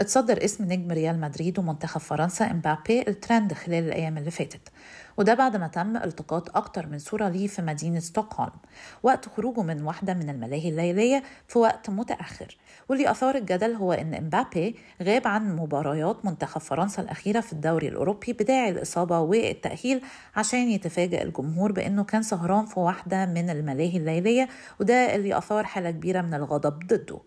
اتصدر اسم نجم ريال مدريد ومنتخب فرنسا امبابي الترند خلال الأيام اللي فاتت وده بعد ما تم التقاط أكتر من صورة ليه في مدينة ستوكهولم وقت خروجه من واحدة من الملاهي الليلية في وقت متأخر واللي أثار الجدل هو إن امبابي غاب عن مباريات منتخب فرنسا الأخيرة في الدوري الأوروبي بداعي الإصابة والتأهيل عشان يتفاجئ الجمهور بإنه كان سهران في واحدة من الملاهي الليلية وده اللي أثار حالة كبيرة من الغضب ضده